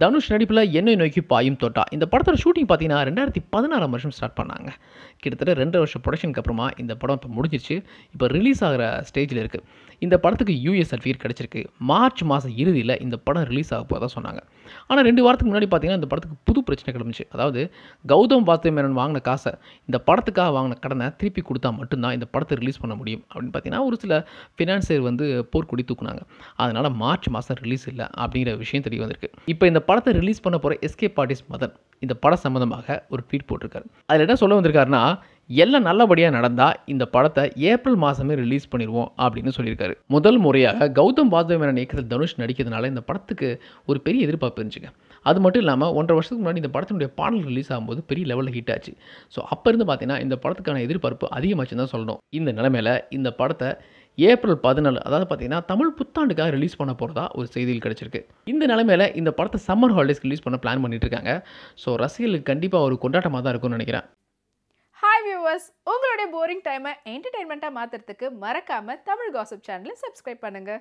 தனுஷ் நடிப்பில் என்னை நோக்கி பாயும் தோட்டா இந்த படத்தோட ஷூட்டிங் பார்த்தீங்கன்னா ரெண்டாயிரத்தி பதினாறாம் வருஷம் ஸ்டார்ட் பண்ணாங்க கிட்டத்தட்ட ரெண்டு வருஷம் ப்ரொடக்ஷனுக்கு அப்புறமா இந்த படம் இப்போ முடிஞ்சிருச்சு இப்போ ரிலீஸ் ஆகிற ஸ்டேஜில் இருக்குது இந்த படத்துக்கு யூஎஸ் சர்டிஃபிகேட் கிடச்சிருக்கு மார்ச் மாதம் இறுதியில் இந்த படம் ரிலீஸ் ஆக போதாக சொன்னாங்க ஆனால் ரெண்டு வாரத்துக்கு முன்னாடி பார்த்தீங்கன்னா இந்த படத்துக்கு புது பிரச்சனை கிளம்பிச்சு அதாவது கௌதம் வாஸ்தவ மேனன் வாங்கின காசை இந்த படத்துக்காக வாங்கின கடனை திருப்பி கொடுத்தா மட்டும்தான் இந்த படத்தை ரிலீஸ் பண்ண முடியும் அப்படின்னு பார்த்தீங்கன்னா ஒரு சில ஃபினான்சியர் வந்து போர்க்குடி தூக்குனாங்க அதனால் மார்ச் மாதம் ரிலீஸ் இல்லை அப்படிங்கிற விஷயம் தெரிய வந்திருக்கு இப்போ இந்த படத்தை ரிலீஸ் பண்ண போகிற எஸ்கே பாட்டிஸ் மதன் இந்த படம் சம்மந்தமாக ஒரு ட்வீட் போட்டிருக்காரு அதில் என்ன சொல்ல வந்திருக்காருன்னா எல்லாம் நல்லபடியாக நடந்தால் இந்த படத்தை ஏப்ரல் மாதமே ரிலீஸ் பண்ணிடுவோம் அப்படின்னு சொல்லியிருக்காரு முதல் முறையாக கௌதம் வாசுதேவன் இயக்கத்தில் தனுஷ் நடிக்கிறதுனால இந்த படத்துக்கு ஒரு பெரிய எதிர்பார்ப்பு இருந்துச்சுங்க அது மட்டும் இல்லாமல் ஒன்றரை வருஷத்துக்கு முன்னாடி இந்த படத்தினுடைய பாடல் ரிலீஸ் ஆகும்போது பெரிய லெவலில் ஹிட் ஆச்சு ஸோ அப்போ இருந்து பார்த்தீங்கன்னா இந்த படத்துக்கான எதிர்பார்ப்பு அதிகமாச்சுன்னு தான் சொல்லணும் இந்த நிலமையில் இந்த படத்தை ஏப்ரல் பதினாலு அதாவது பார்த்தீங்கன்னா தமிழ் புத்தாண்டுக்காக ரிலீஸ் பண்ண போகிறதா ஒரு செய்தியில் கிடச்சிருக்கு இந்த நிலமையில் இந்த படத்தை சம்மர் ஹாலிடேஸ் ரிலீஸ் பண்ண பிளான் பண்ணிட்டு இருக்காங்க ஸோ ரசிகர்களுக்கு கண்டிப்பாக ஒரு கொண்டாட்டமாக தான் இருக்கும்னு நினைக்கிறேன் ஹாய் வியூவர்ஸ் உங்களுடைய போரிங் டைமை என்டர்டைன்மெண்ட்டாக மாற்றுறதுக்கு மறக்காமல் தமிழ் காசப் சேனலை சப்ஸ்கிரைப் பண்ணுங்கள்